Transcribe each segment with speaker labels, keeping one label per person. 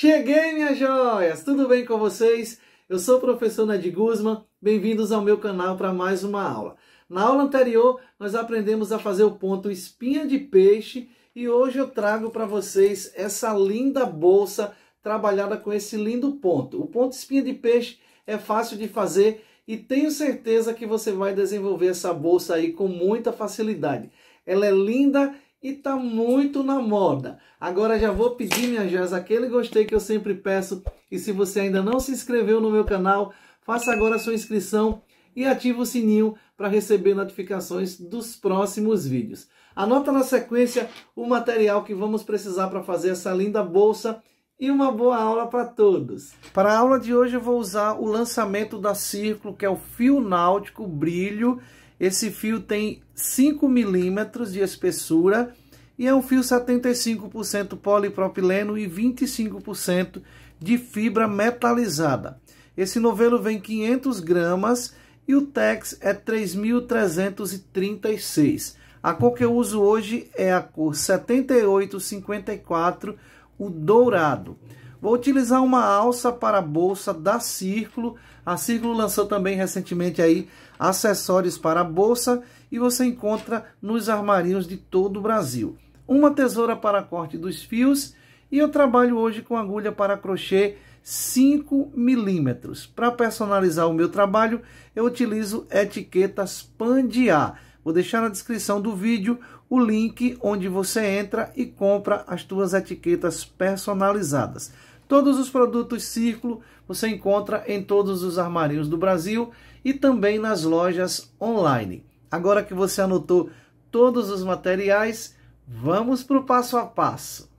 Speaker 1: Cheguei, minhas joias! Tudo bem com vocês? Eu sou o professor Ned Guzman, bem-vindos ao meu canal para mais uma aula. Na aula anterior, nós aprendemos a fazer o ponto espinha de peixe e hoje eu trago para vocês essa linda bolsa trabalhada com esse lindo ponto. O ponto espinha de peixe é fácil de fazer e tenho certeza que você vai desenvolver essa bolsa aí com muita facilidade. Ela é linda e tá muito na moda. Agora já vou pedir, minha joias, aquele gostei que eu sempre peço. E se você ainda não se inscreveu no meu canal, faça agora sua inscrição e ative o sininho para receber notificações dos próximos vídeos. Anota na sequência o material que vamos precisar para fazer essa linda bolsa e uma boa aula para todos. Para a aula de hoje eu vou usar o lançamento da Círculo, que é o fio náutico brilho esse fio tem 5 milímetros de espessura e é um fio 75% polipropileno e 25% de fibra metalizada. Esse novelo vem 500 gramas e o Tex é 3.336. A cor que eu uso hoje é a cor 7854, o dourado. Vou utilizar uma alça para a bolsa da Círculo. A Círculo lançou também recentemente aí acessórios para a bolsa e você encontra nos armarinhos de todo o Brasil. Uma tesoura para corte dos fios e eu trabalho hoje com agulha para crochê 5 milímetros. Para personalizar o meu trabalho, eu utilizo etiquetas Pandia. Vou deixar na descrição do vídeo o link onde você entra e compra as suas etiquetas personalizadas. Todos os produtos Círculo você encontra em todos os armarinhos do Brasil e também nas lojas online. Agora que você anotou todos os materiais, vamos para o passo a passo.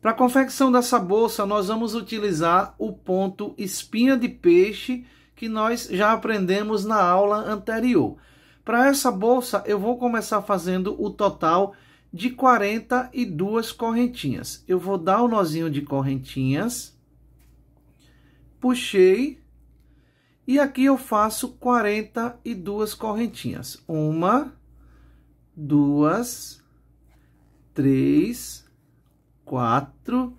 Speaker 1: Para a confecção dessa bolsa, nós vamos utilizar o ponto espinha de peixe que nós já aprendemos na aula anterior. Para essa bolsa, eu vou começar fazendo o total de 42 correntinhas. Eu vou dar o um nozinho de correntinhas, puxei e aqui eu faço 42 correntinhas. Uma, duas, três, quatro,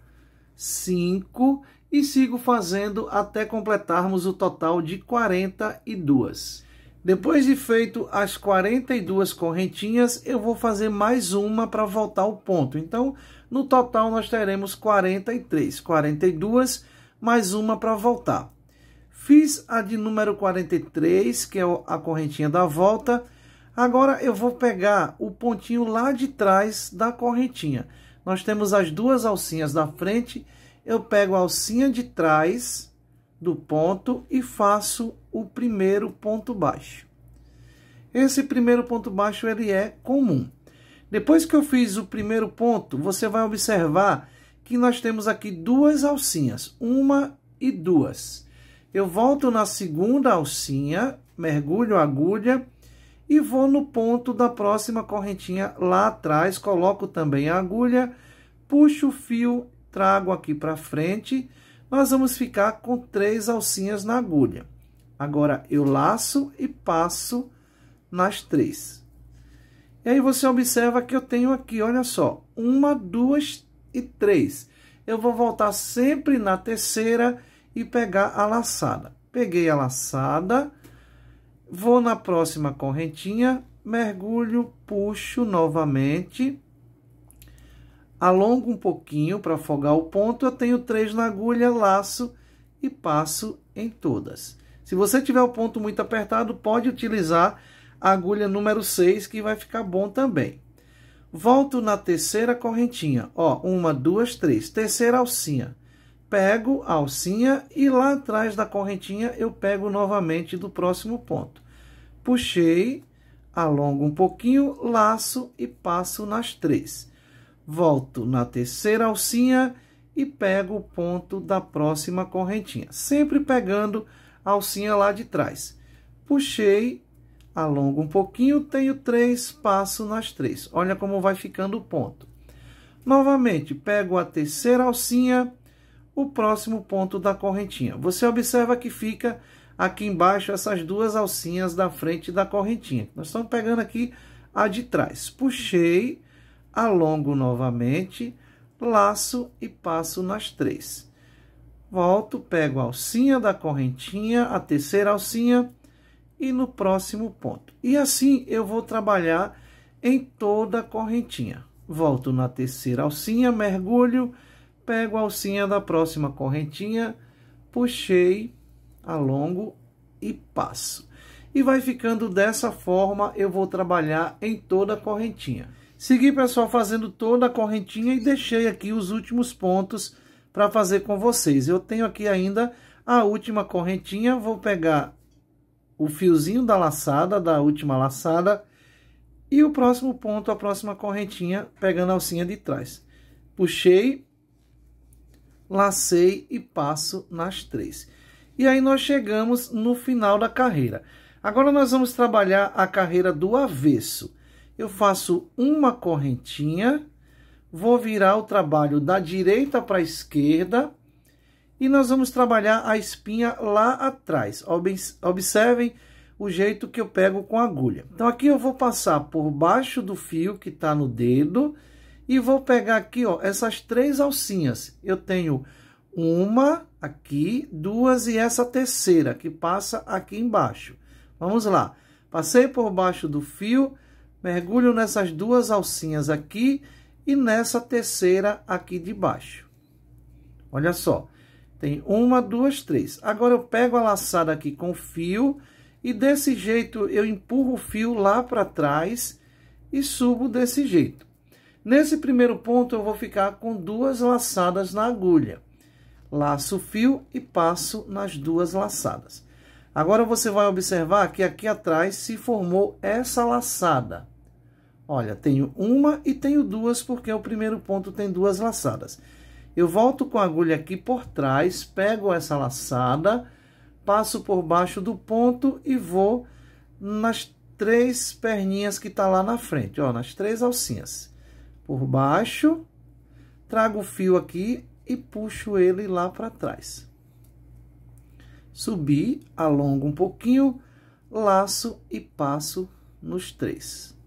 Speaker 1: cinco e sigo fazendo até completarmos o total de 42. Depois de feito as 42 correntinhas, eu vou fazer mais uma para voltar ao ponto. Então, no total nós teremos 43, 42 mais uma para voltar. Fiz a de número 43, que é a correntinha da volta. Agora eu vou pegar o pontinho lá de trás da correntinha. Nós temos as duas alcinhas da frente. Eu pego a alcinha de trás do ponto e faço o primeiro ponto baixo. Esse primeiro ponto baixo ele é comum. Depois que eu fiz o primeiro ponto, você vai observar que nós temos aqui duas alcinhas, uma e duas. Eu volto na segunda alcinha, mergulho a agulha e vou no ponto da próxima correntinha lá atrás, coloco também a agulha, puxo o fio, trago aqui para frente, nós vamos ficar com três alcinhas na agulha. Agora, eu laço e passo nas três. E aí, você observa que eu tenho aqui, olha só, uma, duas e três. Eu vou voltar sempre na terceira e pegar a laçada. Peguei a laçada, vou na próxima correntinha, mergulho, puxo novamente, alongo um pouquinho para afogar o ponto, eu tenho três na agulha, laço e passo em todas. Se você tiver o ponto muito apertado, pode utilizar a agulha número 6, que vai ficar bom também. Volto na terceira correntinha, ó, uma, duas, três, terceira alcinha pego a alcinha e lá atrás da correntinha eu pego novamente do próximo ponto. Puxei, alongo um pouquinho, laço e passo nas três. Volto na terceira alcinha e pego o ponto da próxima correntinha, sempre pegando a alcinha lá de trás. Puxei, alongo um pouquinho, tenho três, passo nas três. Olha como vai ficando o ponto. Novamente, pego a terceira alcinha, o próximo ponto da correntinha. Você observa que fica aqui embaixo essas duas alcinhas da frente da correntinha. Nós estamos pegando aqui a de trás. Puxei, alongo novamente, laço e passo nas três. Volto, pego a alcinha da correntinha, a terceira alcinha e no próximo ponto. E assim eu vou trabalhar em toda a correntinha. Volto na terceira alcinha, mergulho, mergulho Pego a alcinha da próxima correntinha, puxei, alongo e passo. E vai ficando dessa forma, eu vou trabalhar em toda a correntinha. Segui, pessoal, fazendo toda a correntinha e deixei aqui os últimos pontos para fazer com vocês. Eu tenho aqui ainda a última correntinha, vou pegar o fiozinho da laçada, da última laçada, e o próximo ponto, a próxima correntinha, pegando a alcinha de trás. Puxei, lacei e passo nas três. E aí nós chegamos no final da carreira. Agora nós vamos trabalhar a carreira do avesso. Eu faço uma correntinha, vou virar o trabalho da direita para a esquerda e nós vamos trabalhar a espinha lá atrás. Observem o jeito que eu pego com a agulha. Então aqui eu vou passar por baixo do fio que está no dedo, e vou pegar aqui, ó, essas três alcinhas. Eu tenho uma aqui, duas e essa terceira que passa aqui embaixo. Vamos lá. Passei por baixo do fio, mergulho nessas duas alcinhas aqui e nessa terceira aqui de baixo. Olha só. Tem uma, duas, três. Agora eu pego a laçada aqui com fio e desse jeito eu empurro o fio lá para trás e subo desse jeito. Nesse primeiro ponto, eu vou ficar com duas laçadas na agulha. Laço o fio e passo nas duas laçadas. Agora, você vai observar que aqui atrás se formou essa laçada. Olha, tenho uma e tenho duas, porque o primeiro ponto tem duas laçadas. Eu volto com a agulha aqui por trás, pego essa laçada, passo por baixo do ponto e vou nas três perninhas que está lá na frente, ó, nas três alcinhas por baixo, trago o fio aqui e puxo ele lá para trás. Subi, alongo um pouquinho, laço e passo nos três.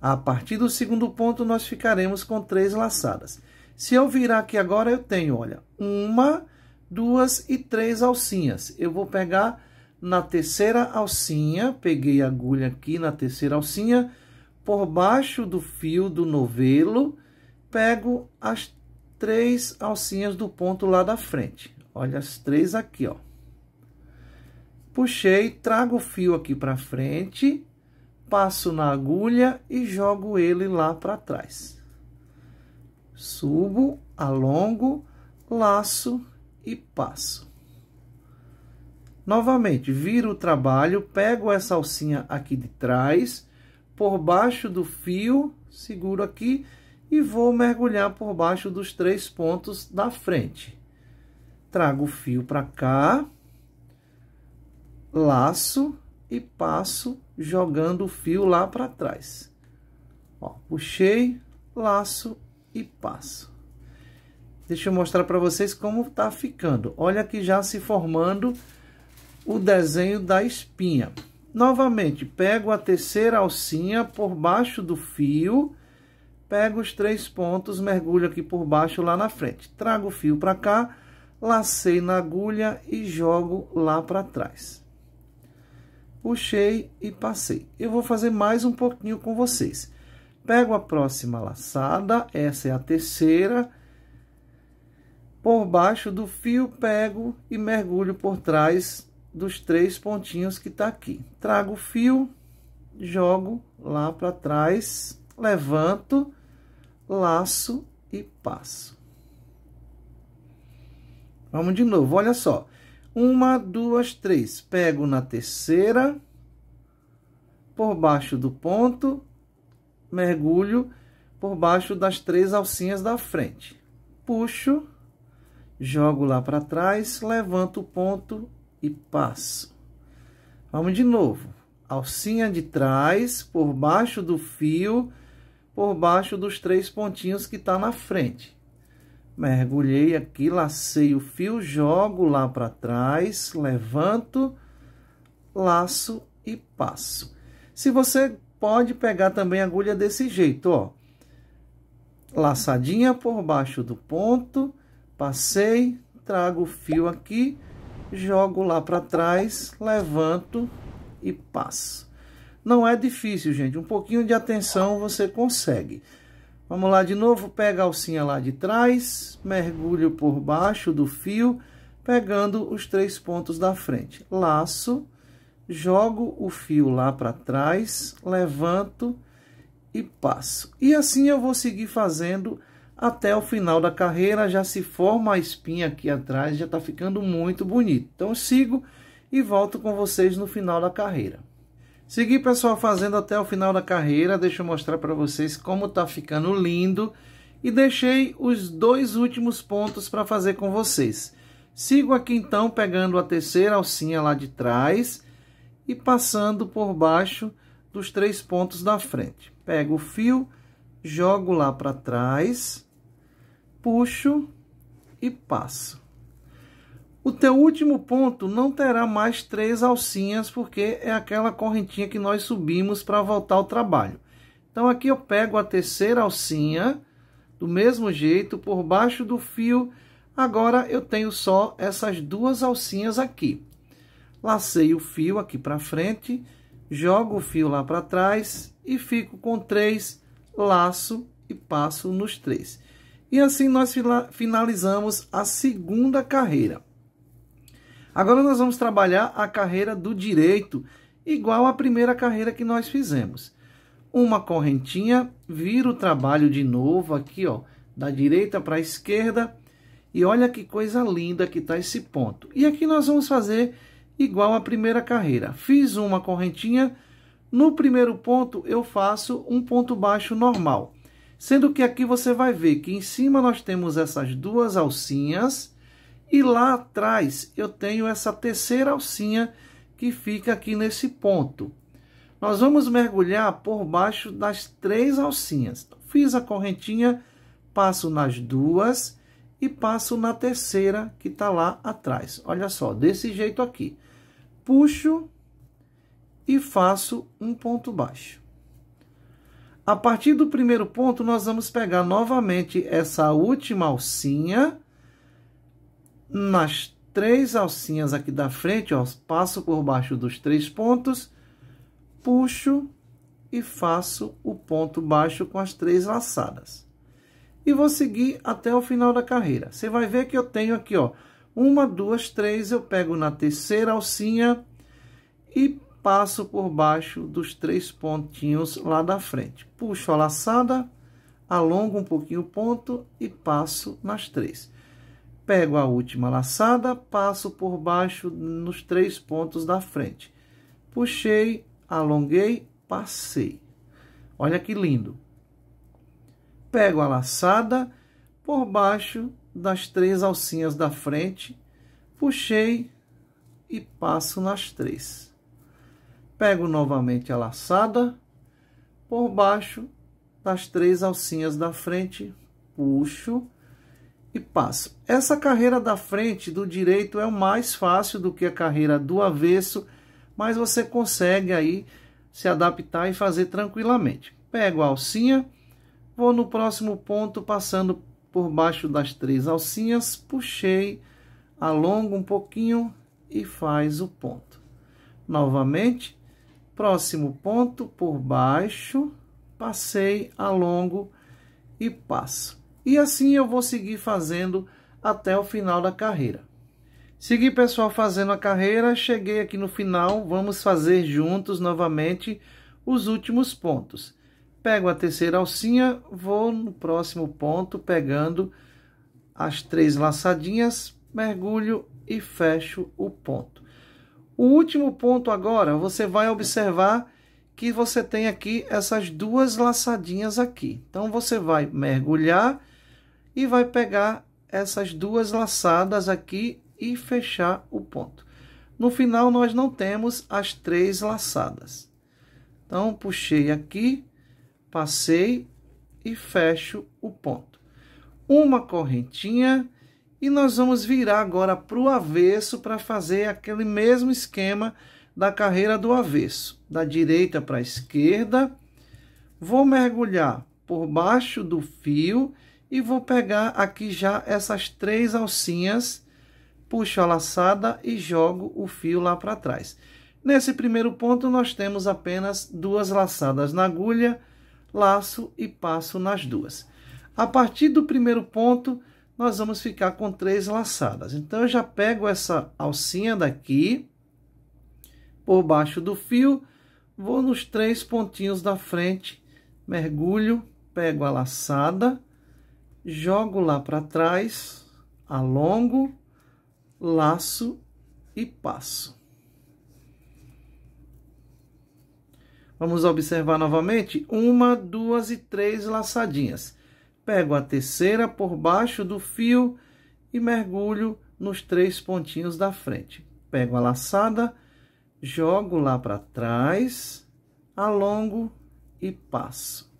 Speaker 1: A partir do segundo ponto, nós ficaremos com três laçadas. Se eu virar aqui agora, eu tenho, olha, uma, duas e três alcinhas. Eu vou pegar na terceira alcinha, peguei a agulha aqui na terceira alcinha, por baixo do fio do novelo, pego as três alcinhas do ponto lá da frente. Olha as três aqui, ó. Puxei, trago o fio aqui para frente, passo na agulha e jogo ele lá para trás. Subo, alongo, laço e passo. Novamente, viro o trabalho, pego essa alcinha aqui de trás, por baixo do fio, seguro aqui e vou mergulhar por baixo dos três pontos da frente. Trago o fio para cá, laço e passo jogando o fio lá para trás. Ó, puxei, laço e passo. Deixa eu mostrar para vocês como está ficando. Olha que já se formando o desenho da espinha. Novamente, pego a terceira alcinha por baixo do fio, pego os três pontos, mergulho aqui por baixo lá na frente. Trago o fio para cá, lacei na agulha e jogo lá para trás. Puxei e passei. Eu vou fazer mais um pouquinho com vocês. Pego a próxima laçada, essa é a terceira. Por baixo do fio, pego e mergulho por trás dos três pontinhos que está aqui. Trago o fio, jogo lá para trás, levanto, laço e passo. Vamos de novo, olha só. Uma, duas, três. Pego na terceira, por baixo do ponto, mergulho por baixo das três alcinhas da frente. Puxo, jogo lá para trás, levanto o ponto e passo. Vamos de novo. Alcinha de trás, por baixo do fio, por baixo dos três pontinhos que tá na frente. Mergulhei aqui, lacei o fio, jogo lá para trás, levanto, laço e passo. Se você pode pegar também agulha desse jeito, ó. Laçadinha por baixo do ponto, passei, trago o fio aqui, jogo lá para trás, levanto e passo. Não é difícil, gente. Um pouquinho de atenção você consegue. Vamos lá de novo, pega a alcinha lá de trás, mergulho por baixo do fio, pegando os três pontos da frente. Laço, jogo o fio lá para trás, levanto e passo. E assim eu vou seguir fazendo até o final da carreira já se forma a espinha aqui atrás, já está ficando muito bonito. Então sigo e volto com vocês no final da carreira. Segui, pessoal, fazendo até o final da carreira, deixa eu mostrar para vocês como está ficando lindo. E deixei os dois últimos pontos para fazer com vocês. Sigo aqui então pegando a terceira alcinha lá de trás e passando por baixo dos três pontos da frente. Pego o fio, jogo lá para trás puxo e passo. O teu último ponto não terá mais três alcinhas, porque é aquela correntinha que nós subimos para voltar ao trabalho. Então, aqui eu pego a terceira alcinha, do mesmo jeito, por baixo do fio. Agora, eu tenho só essas duas alcinhas aqui. Lacei o fio aqui para frente, jogo o fio lá para trás e fico com três, laço e passo nos três. E assim nós finalizamos a segunda carreira. Agora nós vamos trabalhar a carreira do direito, igual à primeira carreira que nós fizemos. Uma correntinha, vira o trabalho de novo aqui, ó, da direita para a esquerda. E olha que coisa linda que está esse ponto. E aqui nós vamos fazer igual à primeira carreira. Fiz uma correntinha, no primeiro ponto eu faço um ponto baixo normal. Sendo que aqui você vai ver que em cima nós temos essas duas alcinhas e lá atrás eu tenho essa terceira alcinha que fica aqui nesse ponto. Nós vamos mergulhar por baixo das três alcinhas. Então, fiz a correntinha, passo nas duas e passo na terceira que está lá atrás. Olha só, desse jeito aqui. Puxo e faço um ponto baixo. A partir do primeiro ponto, nós vamos pegar novamente essa última alcinha. Nas três alcinhas aqui da frente, ó, passo por baixo dos três pontos, puxo e faço o ponto baixo com as três laçadas. E vou seguir até o final da carreira. Você vai ver que eu tenho aqui, ó, uma, duas, três, eu pego na terceira alcinha e passo por baixo dos três pontinhos lá da frente. Puxo a laçada, alongo um pouquinho o ponto e passo nas três. Pego a última laçada, passo por baixo nos três pontos da frente. Puxei, alonguei, passei. Olha que lindo! Pego a laçada por baixo das três alcinhas da frente, puxei e passo nas três. Pego novamente a laçada por baixo das três alcinhas da frente, puxo e passo. Essa carreira da frente do direito é o mais fácil do que a carreira do avesso, mas você consegue aí se adaptar e fazer tranquilamente. Pego a alcinha, vou no próximo ponto passando por baixo das três alcinhas, puxei, alongo um pouquinho e faz o ponto. Novamente, próximo ponto por baixo, passei, alongo e passo. E assim eu vou seguir fazendo até o final da carreira. Segui, pessoal, fazendo a carreira, cheguei aqui no final, vamos fazer juntos novamente os últimos pontos. Pego a terceira alcinha, vou no próximo ponto pegando as três laçadinhas, mergulho e fecho o ponto. O último ponto agora, você vai observar que você tem aqui essas duas laçadinhas aqui. Então, você vai mergulhar e vai pegar essas duas laçadas aqui e fechar o ponto. No final, nós não temos as três laçadas. Então, puxei aqui, passei e fecho o ponto. Uma correntinha e nós vamos virar agora para o avesso para fazer aquele mesmo esquema da carreira do avesso, da direita para a esquerda. Vou mergulhar por baixo do fio e vou pegar aqui já essas três alcinhas, puxo a laçada e jogo o fio lá para trás. Nesse primeiro ponto, nós temos apenas duas laçadas na agulha, laço e passo nas duas. A partir do primeiro ponto, nós vamos ficar com três laçadas. Então, eu já pego essa alcinha daqui, por baixo do fio, vou nos três pontinhos da frente, mergulho, pego a laçada, jogo lá para trás, alongo, laço e passo. Vamos observar novamente? Uma, duas e três laçadinhas. Pego a terceira por baixo do fio e mergulho nos três pontinhos da frente. Pego a laçada, jogo lá para trás, alongo e passo.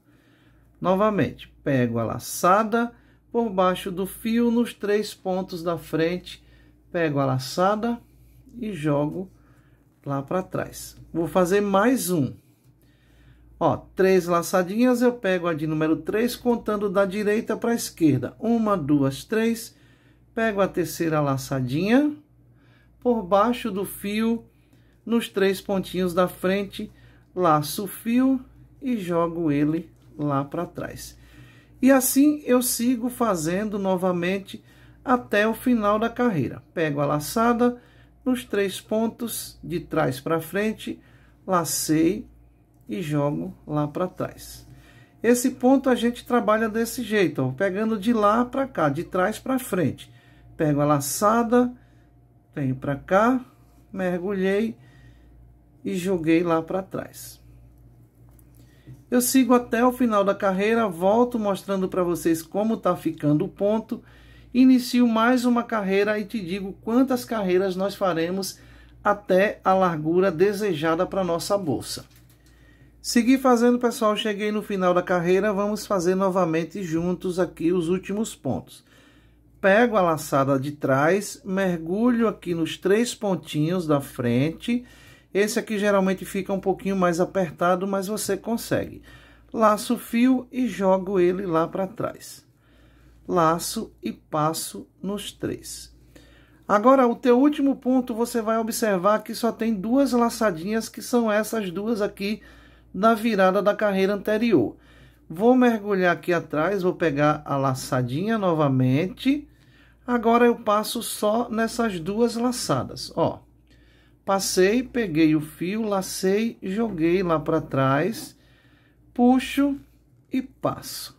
Speaker 1: Novamente, pego a laçada por baixo do fio nos três pontos da frente, pego a laçada e jogo lá para trás. Vou fazer mais um. Ó, três laçadinhas, eu pego a de número 3, contando da direita para a esquerda. Uma, duas, três. Pego a terceira laçadinha por baixo do fio, nos três pontinhos da frente, laço o fio e jogo ele lá para trás. E assim eu sigo fazendo novamente até o final da carreira. Pego a laçada nos três pontos de trás para frente, lacei e jogo lá para trás. Esse ponto a gente trabalha desse jeito, ó, pegando de lá para cá, de trás para frente. Pego a laçada, venho para cá, mergulhei e joguei lá para trás. Eu sigo até o final da carreira, volto mostrando para vocês como está ficando o ponto, inicio mais uma carreira e te digo quantas carreiras nós faremos até a largura desejada para nossa bolsa. Segui fazendo, pessoal. Cheguei no final da carreira. Vamos fazer novamente juntos aqui os últimos pontos. Pego a laçada de trás, mergulho aqui nos três pontinhos da frente. Esse aqui geralmente fica um pouquinho mais apertado, mas você consegue. Laço o fio e jogo ele lá para trás. Laço e passo nos três. Agora, o teu último ponto, você vai observar que só tem duas laçadinhas, que são essas duas aqui, da virada da carreira anterior. Vou mergulhar aqui atrás, vou pegar a laçadinha novamente. Agora eu passo só nessas duas laçadas, ó. Passei, peguei o fio, lacei, joguei lá para trás, puxo e passo.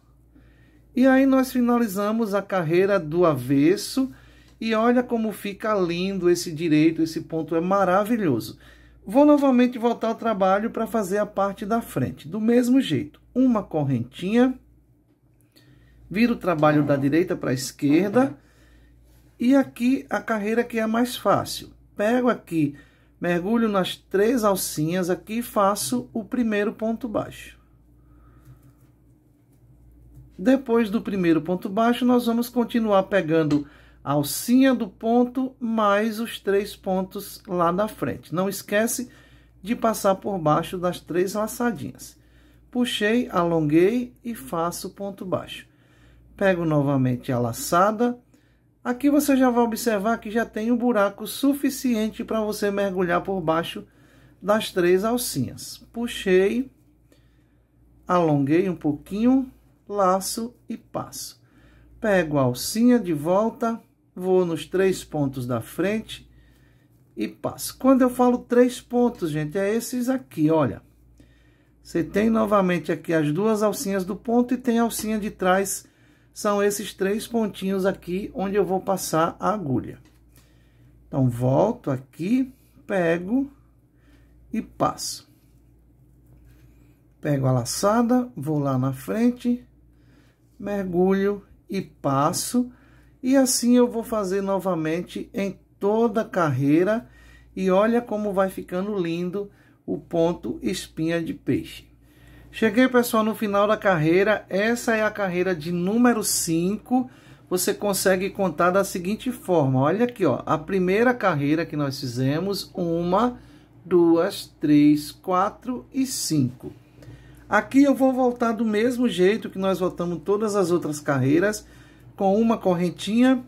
Speaker 1: E aí nós finalizamos a carreira do avesso e olha como fica lindo esse direito, esse ponto é maravilhoso. Vou novamente voltar ao trabalho para fazer a parte da frente. Do mesmo jeito, uma correntinha, viro o trabalho da direita para a esquerda, e aqui a carreira que é mais fácil. Pego aqui, mergulho nas três alcinhas aqui e faço o primeiro ponto baixo. Depois do primeiro ponto baixo, nós vamos continuar pegando alcinha do ponto mais os três pontos lá da frente. Não esquece de passar por baixo das três laçadinhas. Puxei, alonguei e faço ponto baixo. Pego novamente a laçada. Aqui você já vai observar que já tem um buraco suficiente para você mergulhar por baixo das três alcinhas. Puxei, alonguei um pouquinho, laço e passo. Pego a alcinha de volta, vou nos três pontos da frente e passo. Quando eu falo três pontos, gente, é esses aqui, olha. Você tem novamente aqui as duas alcinhas do ponto e tem a alcinha de trás. São esses três pontinhos aqui onde eu vou passar a agulha. Então, volto aqui, pego e passo. Pego a laçada, vou lá na frente, mergulho e passo e assim eu vou fazer novamente em toda a carreira. E olha como vai ficando lindo o ponto espinha de peixe. Cheguei, pessoal, no final da carreira. Essa é a carreira de número 5. Você consegue contar da seguinte forma. Olha aqui, ó. A primeira carreira que nós fizemos, uma, duas, três, quatro e cinco. Aqui eu vou voltar do mesmo jeito que nós voltamos todas as outras carreiras com uma correntinha,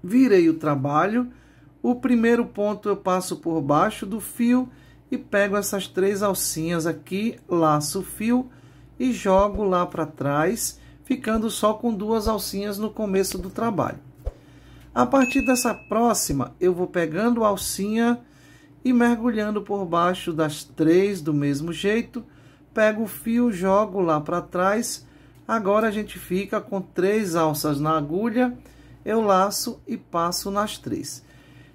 Speaker 1: virei o trabalho, o primeiro ponto eu passo por baixo do fio e pego essas três alcinhas aqui, laço o fio e jogo lá para trás, ficando só com duas alcinhas no começo do trabalho. A partir dessa próxima, eu vou pegando a alcinha e mergulhando por baixo das três do mesmo jeito, pego o fio, jogo lá para trás, Agora a gente fica com três alças na agulha, eu laço e passo nas três.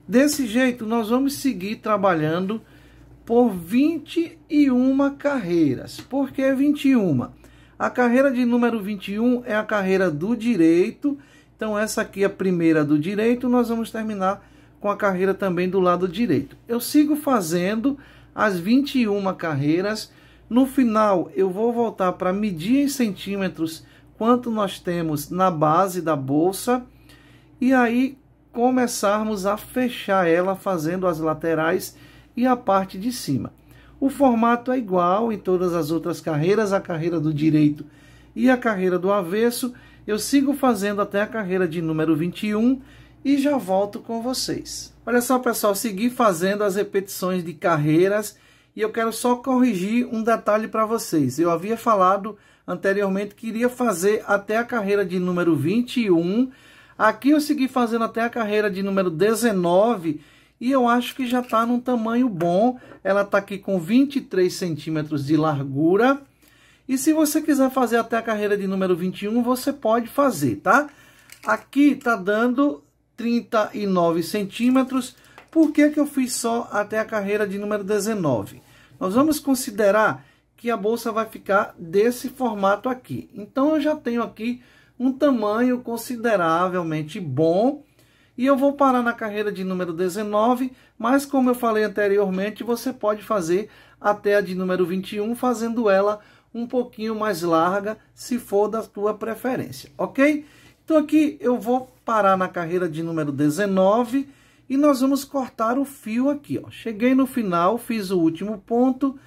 Speaker 1: Desse jeito, nós vamos seguir trabalhando por 21 carreiras. Por que 21? A carreira de número 21 é a carreira do direito. Então, essa aqui é a primeira do direito. Nós vamos terminar com a carreira também do lado direito. Eu sigo fazendo as 21 carreiras no final, eu vou voltar para medir em centímetros quanto nós temos na base da bolsa e aí começarmos a fechar ela fazendo as laterais e a parte de cima. O formato é igual em todas as outras carreiras, a carreira do direito e a carreira do avesso. Eu sigo fazendo até a carreira de número 21 e já volto com vocês. Olha só, pessoal, seguir fazendo as repetições de carreiras e eu quero só corrigir um detalhe para vocês. Eu havia falado anteriormente que iria fazer até a carreira de número 21. Aqui eu segui fazendo até a carreira de número 19 e eu acho que já está num tamanho bom. Ela está aqui com 23 centímetros de largura. E se você quiser fazer até a carreira de número 21, você pode fazer, tá? Aqui está dando 39 centímetros. Por que, que eu fiz só até a carreira de número 19? Nós vamos considerar que a bolsa vai ficar desse formato aqui. Então eu já tenho aqui um tamanho consideravelmente bom e eu vou parar na carreira de número 19, mas como eu falei anteriormente, você pode fazer até a de número 21, fazendo ela um pouquinho mais larga, se for da tua preferência, ok? Então aqui eu vou parar na carreira de número 19 e nós vamos cortar o fio aqui, ó. Cheguei no final, fiz o último ponto,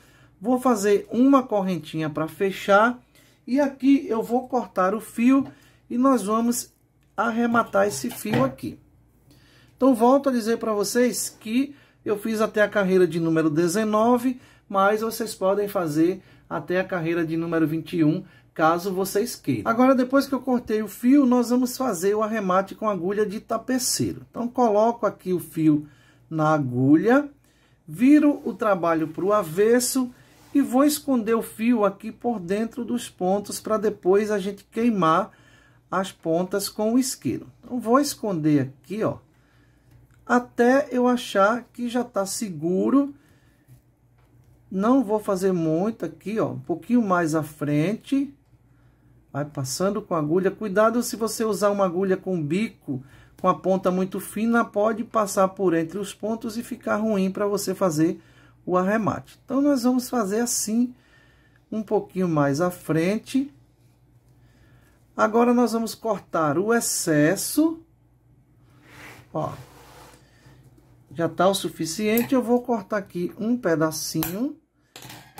Speaker 1: vou fazer uma correntinha para fechar. E aqui eu vou cortar o fio e nós vamos arrematar esse fio aqui. Então, volto a dizer para vocês que eu fiz até a carreira de número 19, mas vocês podem fazer até a carreira de número 21, caso vocês queiram. Agora, depois que eu cortei o fio, nós vamos fazer o arremate com agulha de tapeceiro. Então, coloco aqui o fio na agulha, viro o trabalho para o avesso e vou esconder o fio aqui por dentro dos pontos para depois a gente queimar as pontas com o isqueiro. Então, vou esconder aqui, ó, até eu achar que já está seguro. Não vou fazer muito aqui, ó, um pouquinho mais à frente Vai passando com agulha. Cuidado se você usar uma agulha com bico, com a ponta muito fina, pode passar por entre os pontos e ficar ruim para você fazer o arremate. Então, nós vamos fazer assim, um pouquinho mais à frente. Agora, nós vamos cortar o excesso. Ó, já tá o suficiente, eu vou cortar aqui um pedacinho.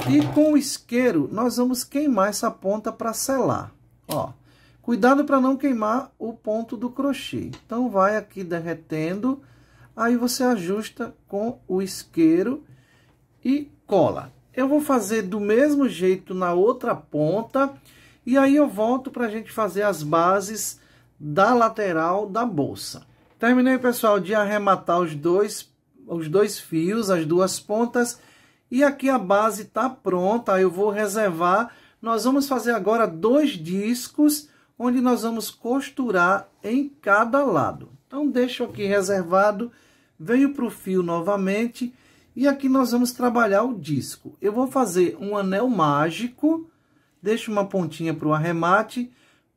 Speaker 1: E com o isqueiro, nós vamos queimar essa ponta para selar. Ó, cuidado para não queimar o ponto do crochê. Então, vai aqui derretendo, aí você ajusta com o isqueiro e cola. Eu vou fazer do mesmo jeito na outra ponta, e aí eu volto para a gente fazer as bases da lateral da bolsa. Terminei, pessoal, de arrematar os dois, os dois fios, as duas pontas, e aqui a base está pronta, eu vou reservar nós vamos fazer agora dois discos onde nós vamos costurar em cada lado. Então, deixo aqui reservado, venho para o fio novamente e aqui nós vamos trabalhar o disco. Eu vou fazer um anel mágico, deixo uma pontinha para o arremate,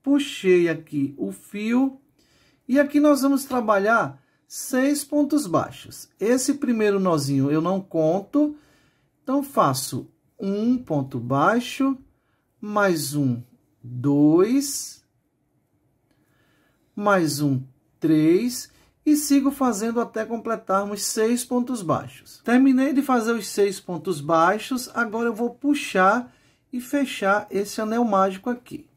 Speaker 1: puxei aqui o fio e aqui nós vamos trabalhar seis pontos baixos. Esse primeiro nozinho eu não conto, então faço um ponto baixo, mais um, dois, mais um, três, e sigo fazendo até completarmos seis pontos baixos. Terminei de fazer os seis pontos baixos, agora eu vou puxar e fechar esse anel mágico aqui.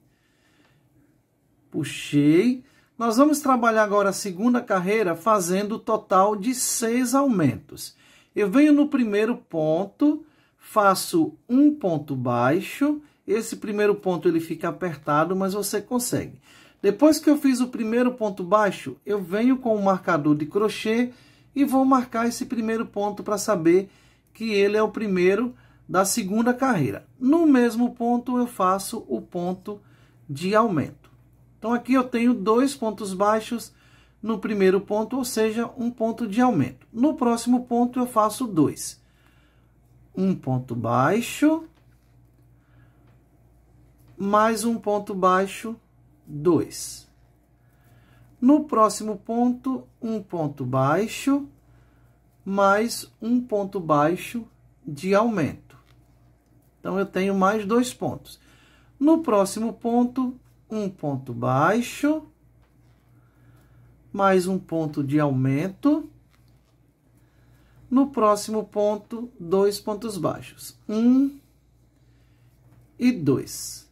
Speaker 1: Puxei. Nós vamos trabalhar agora a segunda carreira fazendo o total de seis aumentos. Eu venho no primeiro ponto, faço um ponto baixo esse primeiro ponto ele fica apertado, mas você consegue. Depois que eu fiz o primeiro ponto baixo, eu venho com o marcador de crochê e vou marcar esse primeiro ponto para saber que ele é o primeiro da segunda carreira. No mesmo ponto, eu faço o ponto de aumento. Então, aqui eu tenho dois pontos baixos no primeiro ponto, ou seja, um ponto de aumento. No próximo ponto, eu faço dois. Um ponto baixo mais um ponto baixo, 2. No próximo ponto, um ponto baixo, mais um ponto baixo de aumento. Então, eu tenho mais dois pontos. No próximo ponto, um ponto baixo, mais um ponto de aumento. No próximo ponto, dois pontos baixos. Um e dois.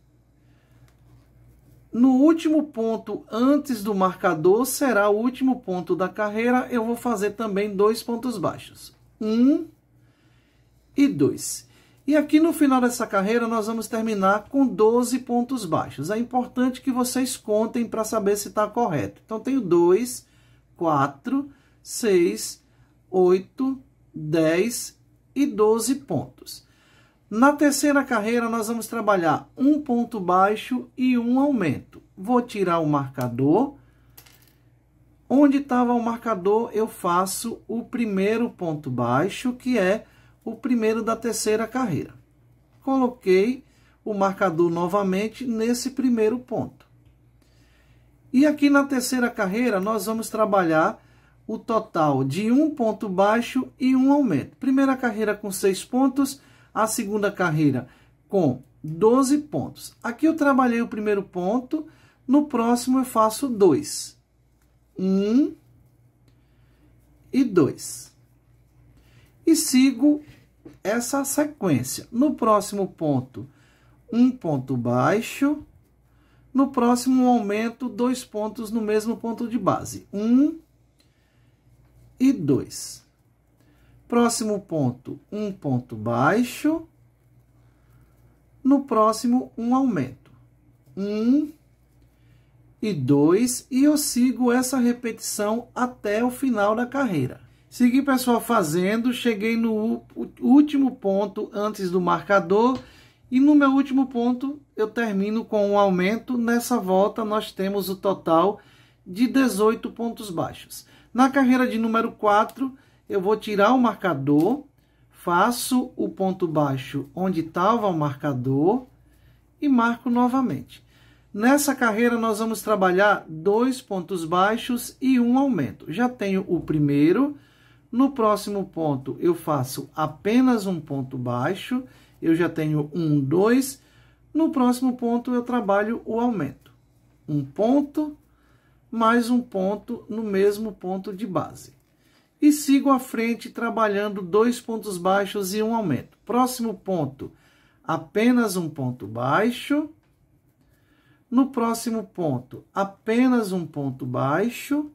Speaker 1: No último ponto antes do marcador, será o último ponto da carreira, eu vou fazer também dois pontos baixos. Um e dois. E aqui no final dessa carreira, nós vamos terminar com 12 pontos baixos. É importante que vocês contem para saber se está correto. Então, tenho 2, 4, 6, 8, 10 e 12 pontos. Na terceira carreira, nós vamos trabalhar um ponto baixo e um aumento. Vou tirar o marcador. Onde estava o marcador, eu faço o primeiro ponto baixo, que é o primeiro da terceira carreira. Coloquei o marcador novamente nesse primeiro ponto. E aqui na terceira carreira, nós vamos trabalhar o total de um ponto baixo e um aumento. Primeira carreira com seis pontos, a segunda carreira com 12 pontos. Aqui eu trabalhei o primeiro ponto, no próximo eu faço 2. 1 um, e 2. E sigo essa sequência. No próximo ponto, um ponto baixo. No próximo aumento, dois pontos no mesmo ponto de base. Um e dois. Próximo ponto, um ponto baixo. No próximo, um aumento. Um e dois, e eu sigo essa repetição até o final da carreira. Segui, pessoal, fazendo, cheguei no último ponto antes do marcador, e no meu último ponto eu termino com um aumento. Nessa volta nós temos o total de 18 pontos baixos. Na carreira de número 4, eu vou tirar o marcador, faço o ponto baixo onde estava o marcador e marco novamente. Nessa carreira, nós vamos trabalhar dois pontos baixos e um aumento. Já tenho o primeiro. No próximo ponto, eu faço apenas um ponto baixo. Eu já tenho um, dois. No próximo ponto, eu trabalho o aumento. Um ponto, mais um ponto no mesmo ponto de base e sigo à frente trabalhando dois pontos baixos e um aumento. Próximo ponto, apenas um ponto baixo. No próximo ponto, apenas um ponto baixo.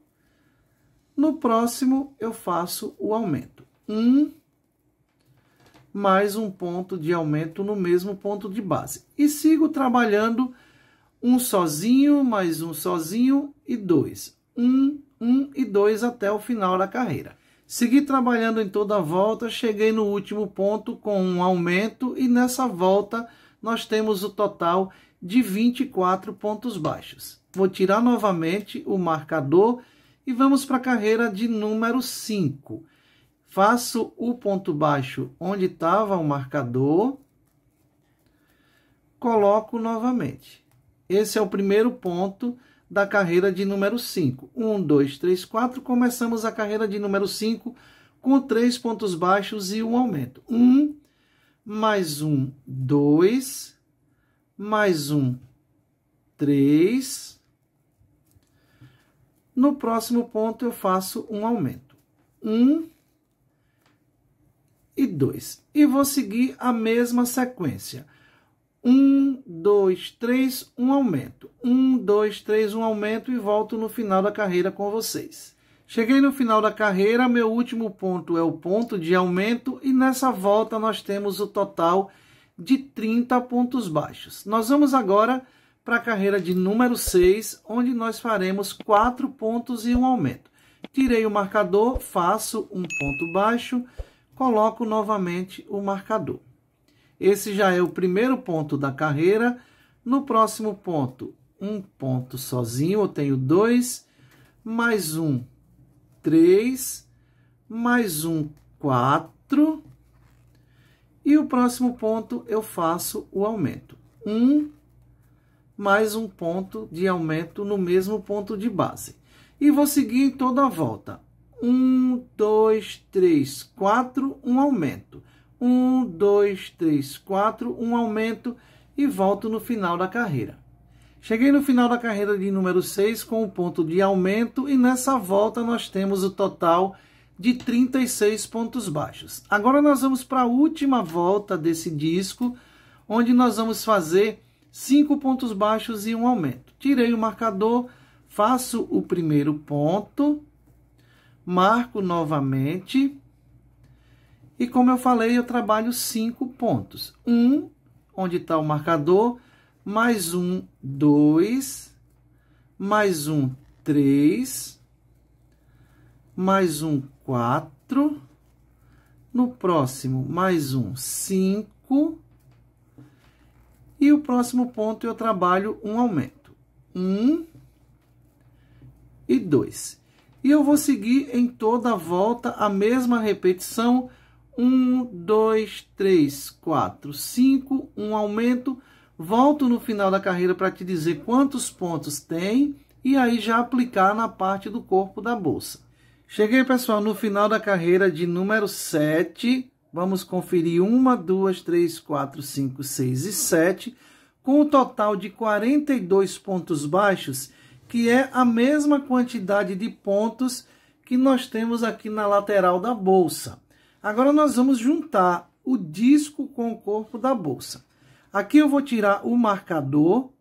Speaker 1: No próximo, eu faço o aumento. Um mais um ponto de aumento no mesmo ponto de base. E sigo trabalhando um sozinho, mais um sozinho e dois. Um, um e dois até o final da carreira. Segui trabalhando em toda a volta, cheguei no último ponto com um aumento e nessa volta nós temos o total de 24 pontos baixos. Vou tirar novamente o marcador e vamos para a carreira de número 5. Faço o ponto baixo onde estava o marcador, coloco novamente. Esse é o primeiro ponto da carreira de número 5. 1, 2, 3, 4. Começamos a carreira de número 5 com três pontos baixos e um aumento. 1, um, mais 1, um, 2, mais 1, um, 3. No próximo ponto, eu faço um aumento. 1 um, e 2. E vou seguir a mesma sequência um, dois, três, um aumento. Um, dois, três, um aumento e volto no final da carreira com vocês. Cheguei no final da carreira, meu último ponto é o ponto de aumento e nessa volta nós temos o total de 30 pontos baixos. Nós vamos agora para a carreira de número 6, onde nós faremos 4 pontos e um aumento. Tirei o marcador, faço um ponto baixo, coloco novamente o marcador. Esse já é o primeiro ponto da carreira. No próximo ponto, um ponto sozinho, eu tenho dois, mais um, três, mais um, quatro. E o próximo ponto eu faço o aumento. Um, mais um ponto de aumento no mesmo ponto de base. E vou seguir em toda a volta. Um, dois, três, quatro, um aumento um, dois, três, quatro, um aumento e volto no final da carreira. Cheguei no final da carreira de número 6 com um ponto de aumento e nessa volta nós temos o total de 36 pontos baixos. Agora nós vamos para a última volta desse disco, onde nós vamos fazer cinco pontos baixos e um aumento. Tirei o marcador, faço o primeiro ponto, marco novamente e como eu falei, eu trabalho cinco pontos. Um, onde está o marcador, mais um, dois, mais um, três, mais um, quatro. No próximo, mais um, cinco. E o próximo ponto eu trabalho um aumento. Um e dois. E eu vou seguir em toda a volta a mesma repetição 1, 2, 3, 4, 5, um aumento. Volto no final da carreira para te dizer quantos pontos tem e aí já aplicar na parte do corpo da bolsa. Cheguei, pessoal, no final da carreira de número 7. Vamos conferir 1, 2, 3, 4, 5, 6 e 7, com o um total de 42 pontos baixos, que é a mesma quantidade de pontos que nós temos aqui na lateral da bolsa. Agora nós vamos juntar o disco com o corpo da bolsa. Aqui eu vou tirar o marcador.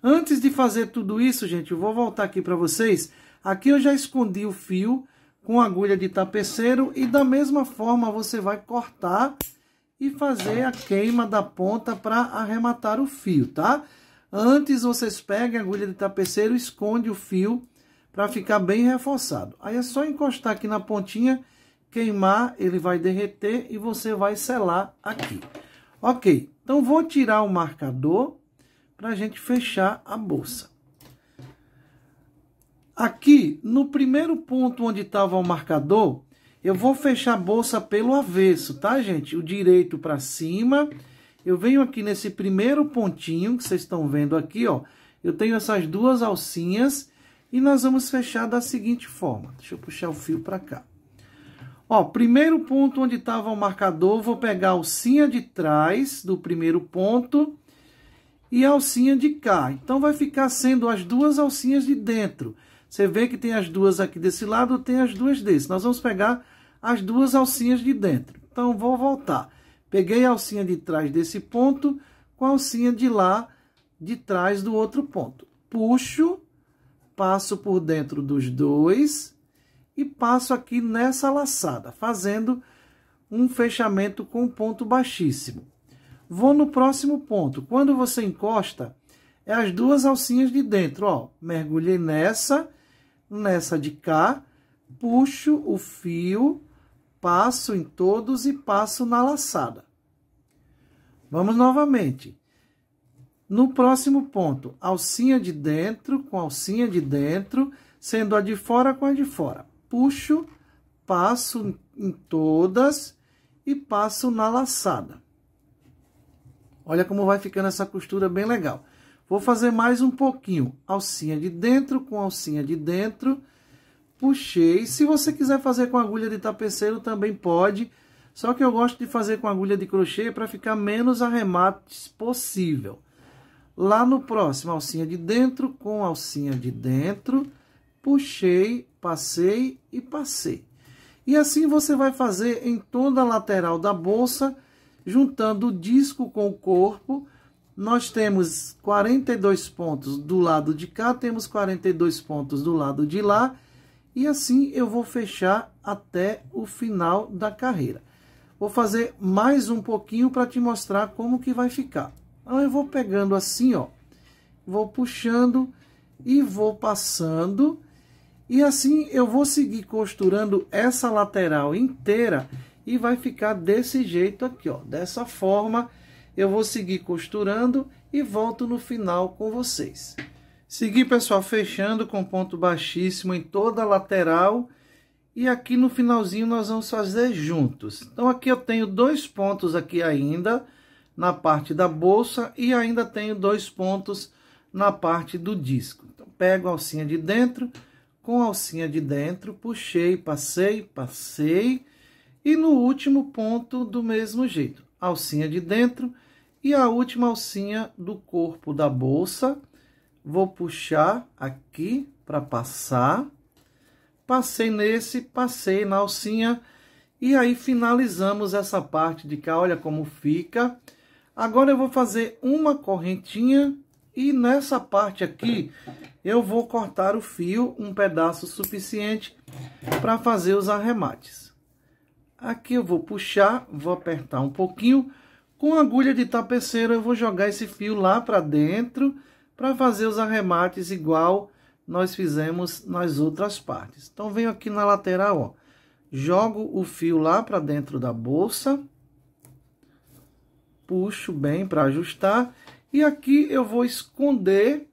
Speaker 1: Antes de fazer tudo isso, gente, eu vou voltar aqui para vocês. Aqui eu já escondi o fio com agulha de tapeceiro e da mesma forma você vai cortar e fazer a queima da ponta para arrematar o fio, tá? Antes vocês peguem a agulha de tapeceiro, esconde o fio para ficar bem reforçado. Aí é só encostar aqui na pontinha queimar, ele vai derreter e você vai selar aqui. Ok, então vou tirar o marcador para a gente fechar a bolsa. Aqui, no primeiro ponto onde estava o marcador, eu vou fechar a bolsa pelo avesso, tá, gente? O direito para cima. Eu venho aqui nesse primeiro pontinho que vocês estão vendo aqui, ó. Eu tenho essas duas alcinhas e nós vamos fechar da seguinte forma. Deixa eu puxar o fio para cá. Ó, primeiro ponto onde estava o marcador, vou pegar a alcinha de trás do primeiro ponto e a alcinha de cá. Então, vai ficar sendo as duas alcinhas de dentro. Você vê que tem as duas aqui desse lado, tem as duas desse. Nós vamos pegar as duas alcinhas de dentro. Então, vou voltar. Peguei a alcinha de trás desse ponto com a alcinha de lá de trás do outro ponto. Puxo, passo por dentro dos dois e passo aqui nessa laçada, fazendo um fechamento com ponto baixíssimo. Vou no próximo ponto. Quando você encosta, é as duas alcinhas de dentro, ó. Mergulhei nessa, nessa de cá, puxo o fio, passo em todos e passo na laçada. Vamos novamente. No próximo ponto, alcinha de dentro com alcinha de dentro, sendo a de fora com a de fora puxo, passo em todas e passo na laçada. Olha como vai ficando essa costura bem legal. Vou fazer mais um pouquinho, alcinha de dentro com alcinha de dentro, puxei. Se você quiser fazer com agulha de tapeceiro também pode, só que eu gosto de fazer com agulha de crochê para ficar menos arremates possível. Lá no próximo, alcinha de dentro com alcinha de dentro, puxei passei e passei. E assim você vai fazer em toda a lateral da bolsa, juntando o disco com o corpo. Nós temos 42 pontos do lado de cá, temos 42 pontos do lado de lá. E assim eu vou fechar até o final da carreira. Vou fazer mais um pouquinho para te mostrar como que vai ficar. Então eu vou pegando assim, ó. Vou puxando e vou passando e assim eu vou seguir costurando essa lateral inteira e vai ficar desse jeito aqui, ó. Dessa forma, eu vou seguir costurando e volto no final com vocês. Segui, pessoal, fechando com ponto baixíssimo em toda a lateral. E aqui no finalzinho nós vamos fazer juntos. Então aqui eu tenho dois pontos aqui ainda na parte da bolsa e ainda tenho dois pontos na parte do disco. Então pego a alcinha de dentro com a alcinha de dentro, puxei, passei, passei, e no último ponto do mesmo jeito, alcinha de dentro e a última alcinha do corpo da bolsa, vou puxar aqui para passar, passei nesse, passei na alcinha, e aí finalizamos essa parte de cá, olha como fica. Agora eu vou fazer uma correntinha e nessa parte aqui, eu vou cortar o fio um pedaço suficiente para fazer os arremates. Aqui eu vou puxar, vou apertar um pouquinho. Com a agulha de tapeceiro eu vou jogar esse fio lá para dentro para fazer os arremates igual nós fizemos nas outras partes. Então venho aqui na lateral, ó. Jogo o fio lá para dentro da bolsa. Puxo bem para ajustar e aqui eu vou esconder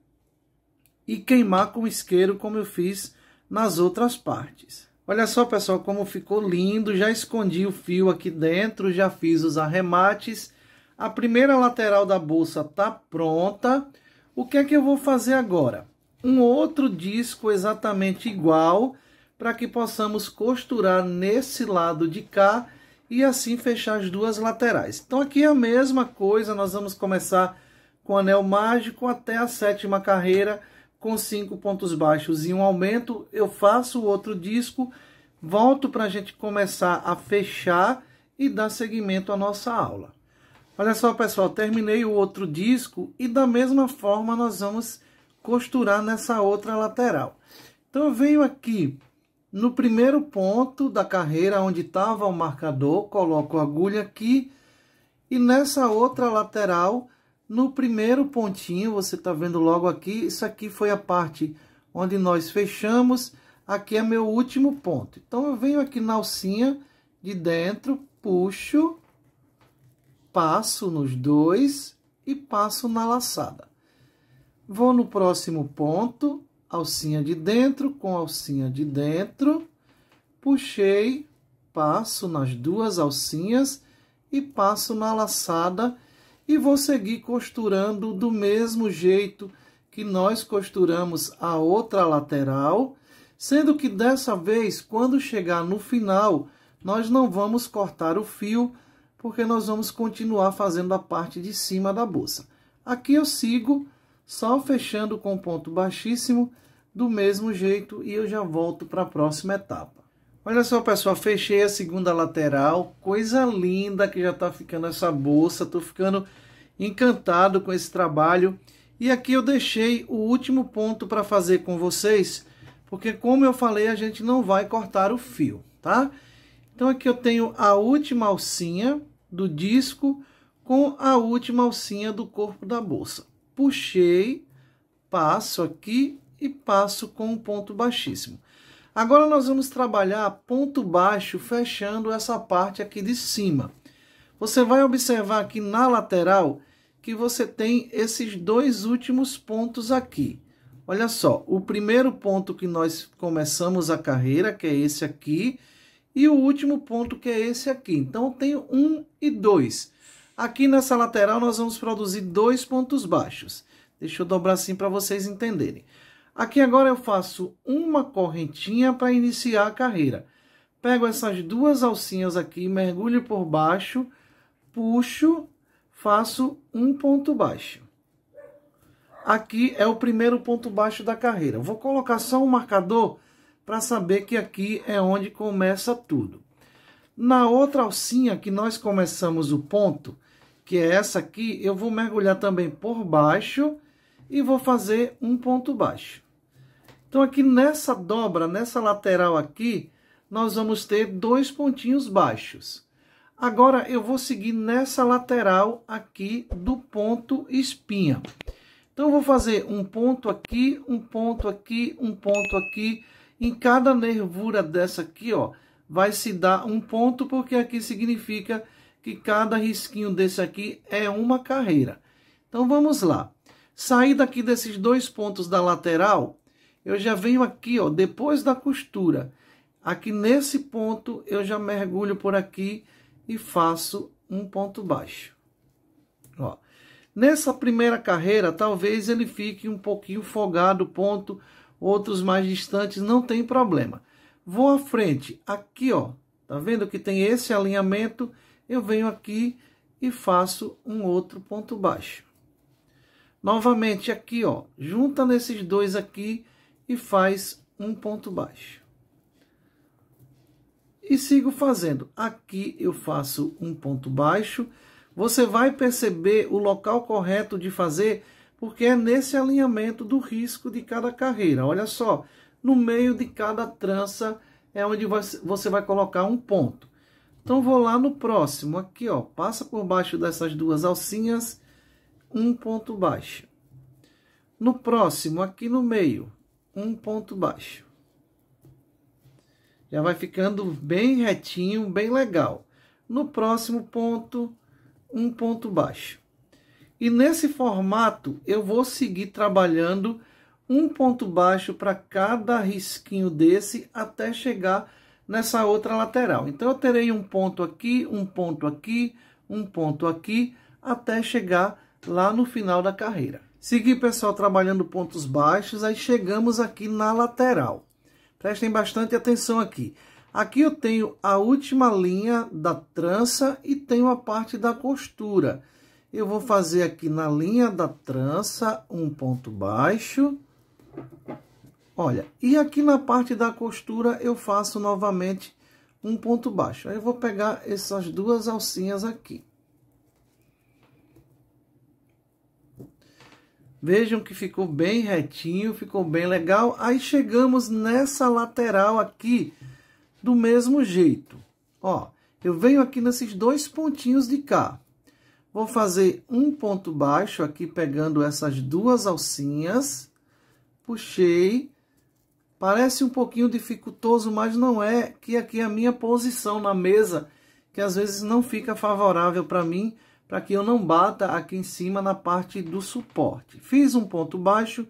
Speaker 1: e queimar com isqueiro, como eu fiz nas outras partes. Olha só, pessoal, como ficou lindo. Já escondi o fio aqui dentro, já fiz os arremates. A primeira lateral da bolsa tá pronta. O que é que eu vou fazer agora? Um outro disco exatamente igual, para que possamos costurar nesse lado de cá e assim fechar as duas laterais. Então aqui é a mesma coisa, nós vamos começar com anel mágico até a sétima carreira com cinco pontos baixos e um aumento. Eu faço outro disco, volto para a gente começar a fechar e dar seguimento à nossa aula. Olha só, pessoal, terminei o outro disco e da mesma forma nós vamos costurar nessa outra lateral. Então eu venho aqui no primeiro ponto da carreira onde estava o marcador, coloco a agulha aqui e nessa outra lateral no primeiro pontinho, você está vendo logo aqui, isso aqui foi a parte onde nós fechamos, aqui é meu último ponto. Então, eu venho aqui na alcinha de dentro, puxo, passo nos dois e passo na laçada. Vou no próximo ponto, alcinha de dentro com alcinha de dentro, puxei, passo nas duas alcinhas e passo na laçada e vou seguir costurando do mesmo jeito que nós costuramos a outra lateral, sendo que dessa vez, quando chegar no final, nós não vamos cortar o fio, porque nós vamos continuar fazendo a parte de cima da bolsa. Aqui eu sigo só fechando com ponto baixíssimo, do mesmo jeito, e eu já volto para a próxima etapa. Olha só, pessoal, fechei a segunda lateral. Coisa linda que já tá ficando essa bolsa. Tô ficando encantado com esse trabalho. E aqui eu deixei o último ponto para fazer com vocês, porque como eu falei, a gente não vai cortar o fio, tá? Então aqui eu tenho a última alcinha do disco com a última alcinha do corpo da bolsa. Puxei, passo aqui e passo com um ponto baixíssimo. Agora nós vamos trabalhar ponto baixo, fechando essa parte aqui de cima. Você vai observar aqui na lateral que você tem esses dois últimos pontos aqui. Olha só, o primeiro ponto que nós começamos a carreira, que é esse aqui, e o último ponto que é esse aqui. Então, tem um e dois. Aqui nessa lateral, nós vamos produzir dois pontos baixos. Deixa eu dobrar assim para vocês entenderem. Aqui agora eu faço uma correntinha para iniciar a carreira. Pego essas duas alcinhas aqui, mergulho por baixo, puxo, faço um ponto baixo. Aqui é o primeiro ponto baixo da carreira. Vou colocar só um marcador para saber que aqui é onde começa tudo. Na outra alcinha que nós começamos o ponto, que é essa aqui, eu vou mergulhar também por baixo e vou fazer um ponto baixo. Então aqui nessa dobra, nessa lateral aqui, nós vamos ter dois pontinhos baixos. Agora eu vou seguir nessa lateral aqui do ponto espinha. Então eu vou fazer um ponto aqui, um ponto aqui, um ponto aqui. Em cada nervura dessa aqui, ó, vai se dar um ponto, porque aqui significa que cada risquinho desse aqui é uma carreira. Então vamos lá. Saí daqui desses dois pontos da lateral, eu já venho aqui, ó, depois da costura. Aqui nesse ponto, eu já mergulho por aqui e faço um ponto baixo. Ó. Nessa primeira carreira, talvez ele fique um pouquinho folgado, ponto, outros mais distantes, não tem problema. Vou à frente, aqui, ó, tá vendo que tem esse alinhamento, eu venho aqui e faço um outro ponto baixo. Novamente aqui, ó, junta nesses dois aqui, e faz um ponto baixo. E sigo fazendo. Aqui eu faço um ponto baixo. Você vai perceber o local correto de fazer, porque é nesse alinhamento do risco de cada carreira. Olha só, no meio de cada trança é onde você vai colocar um ponto. Então vou lá no próximo, aqui ó, passa por baixo dessas duas alcinhas, um ponto baixo. No próximo, aqui no meio, um ponto baixo. Já vai ficando bem retinho, bem legal. No próximo ponto, um ponto baixo. E nesse formato, eu vou seguir trabalhando um ponto baixo para cada risquinho desse até chegar nessa outra lateral. Então, eu terei um ponto aqui, um ponto aqui, um ponto aqui, até chegar lá no final da carreira. Segui, pessoal, trabalhando pontos baixos, aí chegamos aqui na lateral. Prestem bastante atenção aqui. Aqui eu tenho a última linha da trança e tenho a parte da costura. Eu vou fazer aqui na linha da trança um ponto baixo. Olha, e aqui na parte da costura eu faço novamente um ponto baixo. Aí eu vou pegar essas duas alcinhas aqui. Vejam que ficou bem retinho, ficou bem legal. Aí chegamos nessa lateral aqui, do mesmo jeito. Ó, eu venho aqui nesses dois pontinhos de cá. Vou fazer um ponto baixo aqui, pegando essas duas alcinhas. Puxei. Parece um pouquinho dificultoso, mas não é, que aqui é a minha posição na mesa, que às vezes não fica favorável para mim, para que eu não bata aqui em cima na parte do suporte. Fiz um ponto baixo,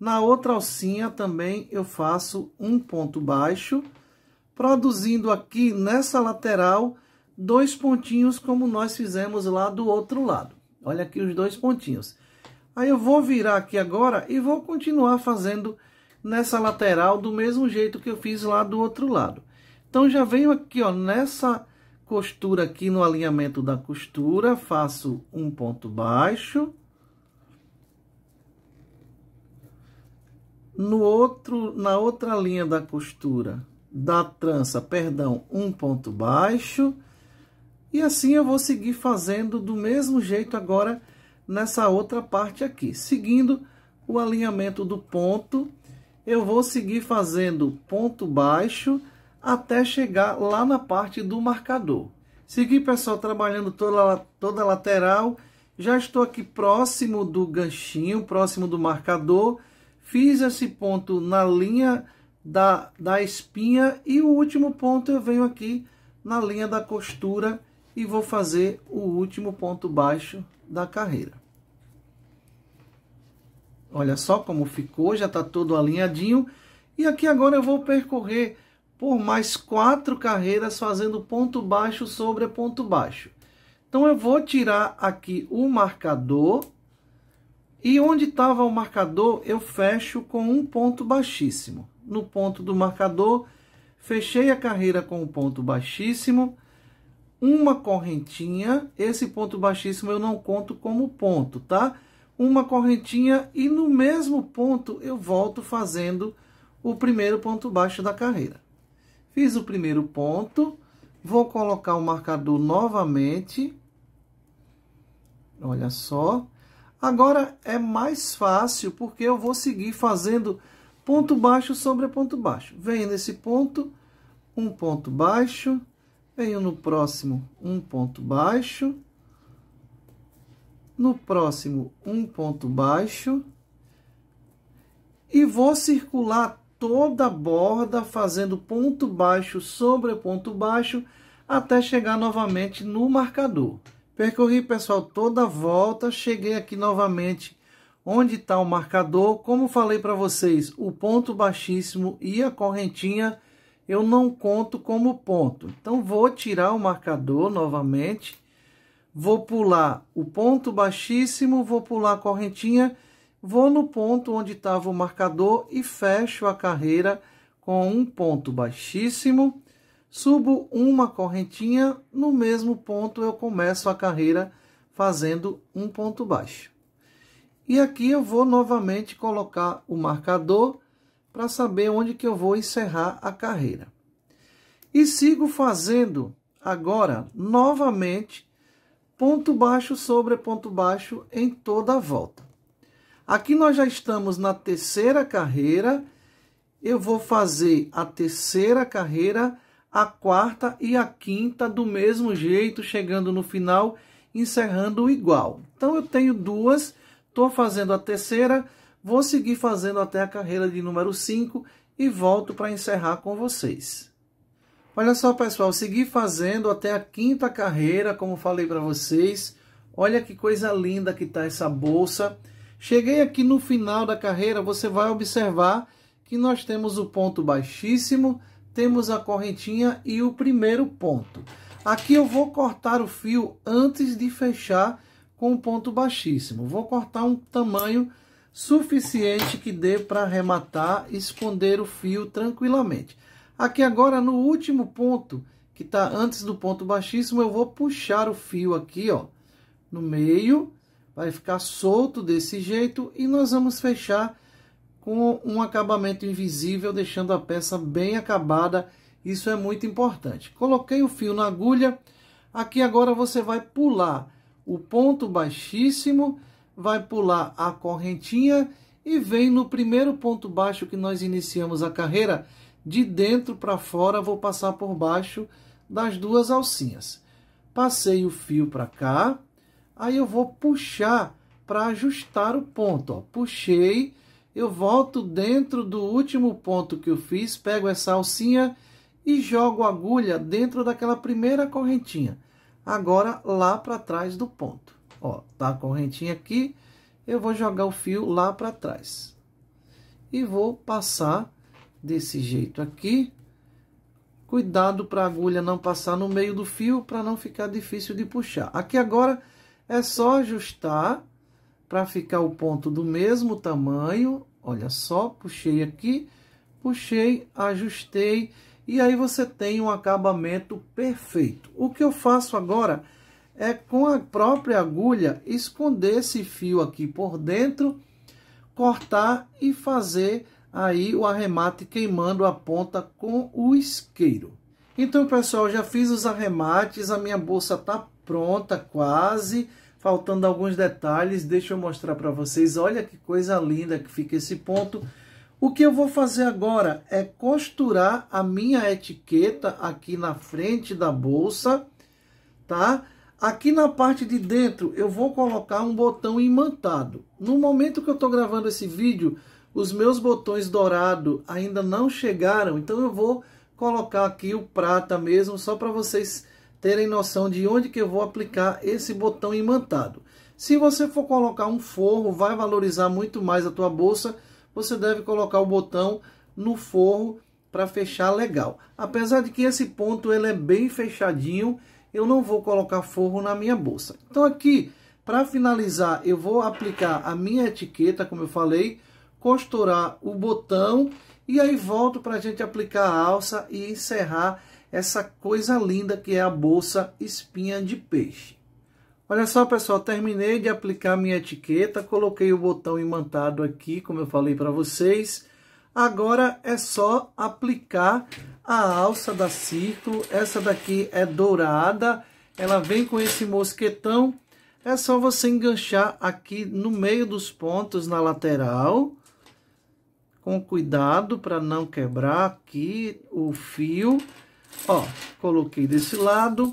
Speaker 1: na outra alcinha também eu faço um ponto baixo, produzindo aqui nessa lateral dois pontinhos como nós fizemos lá do outro lado. Olha aqui os dois pontinhos. Aí eu vou virar aqui agora e vou continuar fazendo nessa lateral do mesmo jeito que eu fiz lá do outro lado. Então já venho aqui ó, nessa costura aqui no alinhamento da costura, faço um ponto baixo. No outro, na outra linha da costura, da trança, perdão, um ponto baixo. E assim eu vou seguir fazendo do mesmo jeito agora nessa outra parte aqui. Seguindo o alinhamento do ponto, eu vou seguir fazendo ponto baixo até chegar lá na parte do marcador. Segui, pessoal, trabalhando toda, toda a lateral. Já estou aqui próximo do ganchinho, próximo do marcador. Fiz esse ponto na linha da, da espinha e o último ponto eu venho aqui na linha da costura e vou fazer o último ponto baixo da carreira. Olha só como ficou, já está todo alinhadinho. E aqui agora eu vou percorrer por mais quatro carreiras fazendo ponto baixo sobre ponto baixo. Então eu vou tirar aqui o marcador e onde estava o marcador eu fecho com um ponto baixíssimo. No ponto do marcador fechei a carreira com um ponto baixíssimo, uma correntinha, esse ponto baixíssimo eu não conto como ponto, tá? Uma correntinha e no mesmo ponto eu volto fazendo o primeiro ponto baixo da carreira. Fiz o primeiro ponto, vou colocar o marcador novamente. Olha só. Agora é mais fácil, porque eu vou seguir fazendo ponto baixo sobre ponto baixo. Venho nesse ponto, um ponto baixo, venho no próximo, um ponto baixo, no próximo, um ponto baixo, e vou circular toda a borda, fazendo ponto baixo sobre ponto baixo, até chegar novamente no marcador. Percorri, pessoal, toda a volta, cheguei aqui novamente onde está o marcador. Como falei para vocês, o ponto baixíssimo e a correntinha eu não conto como ponto. Então, vou tirar o marcador novamente, vou pular o ponto baixíssimo, vou pular a correntinha Vou no ponto onde estava o marcador e fecho a carreira com um ponto baixíssimo. Subo uma correntinha, no mesmo ponto eu começo a carreira fazendo um ponto baixo. E aqui eu vou novamente colocar o marcador para saber onde que eu vou encerrar a carreira. E sigo fazendo agora novamente ponto baixo sobre ponto baixo em toda a volta. Aqui nós já estamos na terceira carreira. Eu vou fazer a terceira carreira, a quarta e a quinta do mesmo jeito, chegando no final, encerrando igual. Então, eu tenho duas, estou fazendo a terceira, vou seguir fazendo até a carreira de número 5 e volto para encerrar com vocês. Olha só, pessoal, segui fazendo até a quinta carreira, como falei para vocês. Olha que coisa linda que está essa bolsa. Cheguei aqui no final da carreira, você vai observar que nós temos o ponto baixíssimo, temos a correntinha e o primeiro ponto. Aqui eu vou cortar o fio antes de fechar com o ponto baixíssimo. Vou cortar um tamanho suficiente que dê para arrematar e esconder o fio tranquilamente. Aqui agora no último ponto, que está antes do ponto baixíssimo, eu vou puxar o fio aqui ó, no meio Vai ficar solto desse jeito e nós vamos fechar com um acabamento invisível, deixando a peça bem acabada. Isso é muito importante. Coloquei o fio na agulha. Aqui agora você vai pular o ponto baixíssimo, vai pular a correntinha e vem no primeiro ponto baixo que nós iniciamos a carreira, de dentro para fora, vou passar por baixo das duas alcinhas. Passei o fio para cá, aí eu vou puxar para ajustar o ponto. Ó. Puxei, eu volto dentro do último ponto que eu fiz, pego essa alcinha e jogo a agulha dentro daquela primeira correntinha. Agora, lá para trás do ponto. Ó, tá a correntinha aqui, eu vou jogar o fio lá para trás. E vou passar desse jeito aqui. Cuidado para a agulha não passar no meio do fio, para não ficar difícil de puxar. Aqui agora é só ajustar para ficar o ponto do mesmo tamanho. Olha só, puxei aqui, puxei, ajustei e aí você tem um acabamento perfeito. O que eu faço agora é com a própria agulha esconder esse fio aqui por dentro, cortar e fazer aí o arremate queimando a ponta com o isqueiro. Então, pessoal, já fiz os arremates, a minha bolsa tá pronta quase. Faltando alguns detalhes, deixa eu mostrar para vocês. Olha que coisa linda que fica esse ponto. O que eu vou fazer agora é costurar a minha etiqueta aqui na frente da bolsa, tá? Aqui na parte de dentro eu vou colocar um botão imantado. No momento que eu estou gravando esse vídeo, os meus botões dourado ainda não chegaram, então eu vou colocar aqui o prata mesmo, só para vocês terem noção de onde que eu vou aplicar esse botão imantado. Se você for colocar um forro, vai valorizar muito mais a tua bolsa, você deve colocar o botão no forro para fechar legal. Apesar de que esse ponto ele é bem fechadinho, eu não vou colocar forro na minha bolsa. Então aqui, para finalizar, eu vou aplicar a minha etiqueta, como eu falei, costurar o botão e aí volto para a gente aplicar a alça e encerrar essa coisa linda que é a bolsa espinha de peixe. Olha só, pessoal, terminei de aplicar minha etiqueta, coloquei o botão imantado aqui, como eu falei para vocês. Agora é só aplicar a alça da Círculo. Essa daqui é dourada, ela vem com esse mosquetão. É só você enganchar aqui no meio dos pontos, na lateral. Com cuidado para não quebrar aqui o fio. Ó, coloquei desse lado.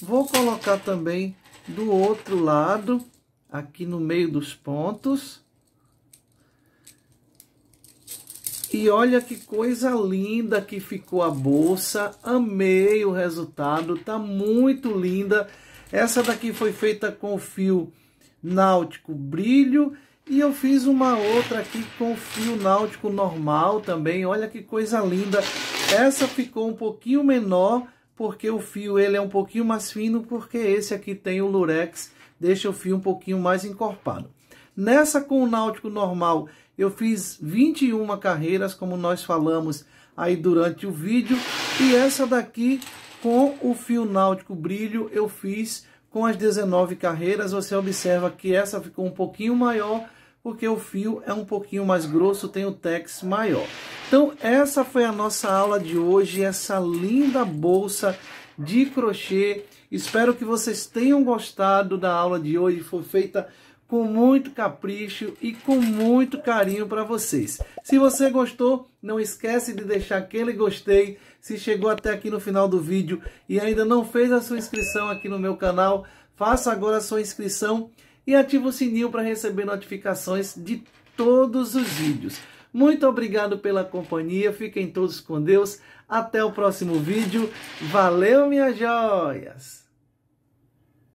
Speaker 1: Vou colocar também do outro lado, aqui no meio dos pontos. E olha que coisa linda que ficou a bolsa. Amei o resultado, tá muito linda. Essa daqui foi feita com fio náutico brilho e eu fiz uma outra aqui com fio náutico normal também. Olha que coisa linda. Essa ficou um pouquinho menor porque o fio ele é um pouquinho mais fino, porque esse aqui tem o lurex, deixa o fio um pouquinho mais encorpado. Nessa com o náutico normal, eu fiz 21 carreiras, como nós falamos aí durante o vídeo, e essa daqui com o fio náutico brilho eu fiz com as 19 carreiras, você observa que essa ficou um pouquinho maior, porque o fio é um pouquinho mais grosso, tem o tex maior. Então essa foi a nossa aula de hoje, essa linda bolsa de crochê. Espero que vocês tenham gostado da aula de hoje, foi feita com muito capricho e com muito carinho para vocês. Se você gostou, não esquece de deixar aquele gostei. Se chegou até aqui no final do vídeo e ainda não fez a sua inscrição aqui no meu canal, faça agora a sua inscrição e ativa o sininho para receber notificações de todos os vídeos. Muito obrigado pela companhia, fiquem todos com Deus. Até o próximo vídeo. Valeu, minhas joias!